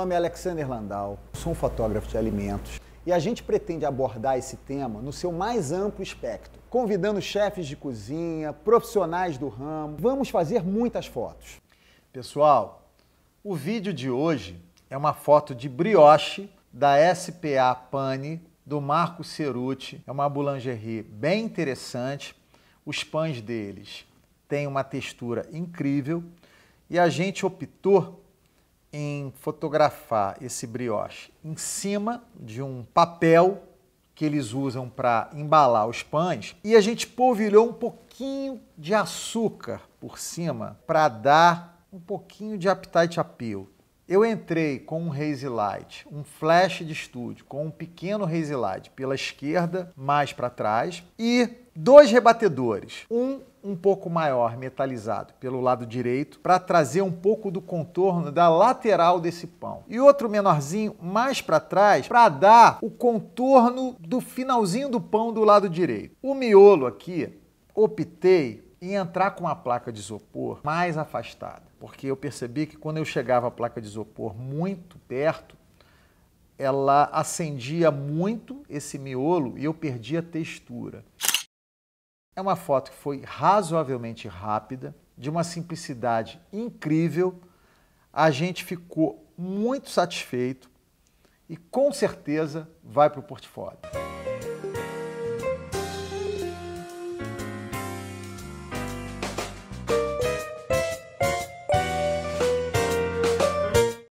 nome é Alexander Landau, sou um fotógrafo de alimentos e a gente pretende abordar esse tema no seu mais amplo espectro, convidando chefes de cozinha, profissionais do ramo. Vamos fazer muitas fotos. Pessoal, o vídeo de hoje é uma foto de brioche da SPA Pane do Marco Cerutti. É uma boulangerie bem interessante. Os pães deles têm uma textura incrível e a gente optou em fotografar esse brioche em cima de um papel que eles usam para embalar os pães e a gente polvilhou um pouquinho de açúcar por cima para dar um pouquinho de appetite appeal. Eu entrei com um Raise Light, um flash de estúdio, com um pequeno Raise Light pela esquerda, mais para trás, e dois rebatedores. Um um pouco maior, metalizado, pelo lado direito, para trazer um pouco do contorno da lateral desse pão. E outro menorzinho mais para trás, para dar o contorno do finalzinho do pão do lado direito. O miolo aqui, optei e entrar com a placa de isopor mais afastada, porque eu percebi que quando eu chegava a placa de isopor muito perto, ela acendia muito esse miolo e eu perdia a textura. É uma foto que foi razoavelmente rápida, de uma simplicidade incrível. A gente ficou muito satisfeito e com certeza vai para o portfólio.